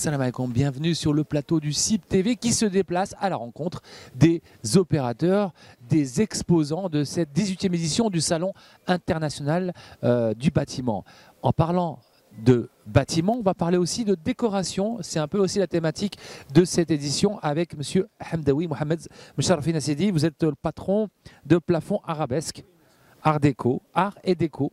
Salam alaikum, bienvenue sur le plateau du CIP TV qui se déplace à la rencontre des opérateurs, des exposants de cette 18e édition du Salon international euh, du bâtiment. En parlant de bâtiment, on va parler aussi de décoration. C'est un peu aussi la thématique de cette édition avec M. Hamdawi Mohamed Moucharafine Vous êtes le patron de Plafond Arabesque, Art Déco, Art et Déco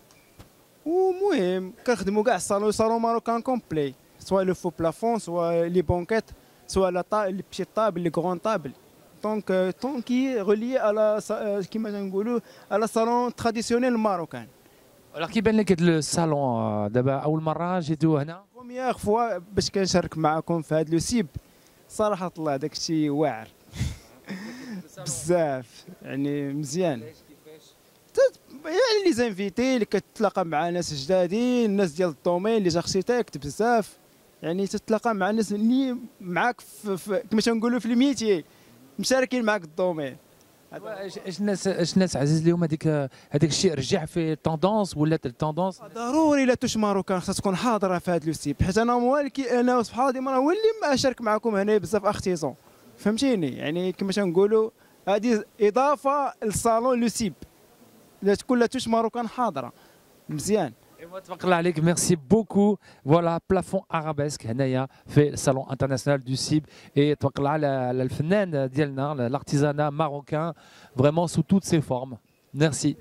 Et c'est un salon marocain complet. Soit le faux plafond, soit les banquettes, soit les petites tables, les grandes tables. Donc, c'est euh, relié euh, à la salon traditionnelle marocaine. Alors, qui est le salon de la marraine La première fois que je cherche à faire le cible, c'est ça salon de C'est un salon يعني لي زانفيتي اللي كتلاقى مع ناس جدادين الناس ديال الدومين لي جاركتيكت بزاف يعني تتلاقى مع الناس اللي معاك كما تنقولوا في الميتي مشاركين معاك الدومين اش الناس اش الناس عزيز اليوم هذيك هذاك الشيء رجع في التوندونس ولا التوندونس آه، ضروري لا توش ماروكان خاصها تكون حاضره في هذا لو سيب حيت انا هو انا وسبحان الله ديما هو اللي اشارك معكم هنا بزاف اختيزون فهمتيني يعني كما تنقولوا هذه اضافه للصالون لو سيب Merci beaucoup. Voilà, plafond arabesque, fait le salon international du CIB et l'artisanat marocain, vraiment sous toutes ses formes. Merci.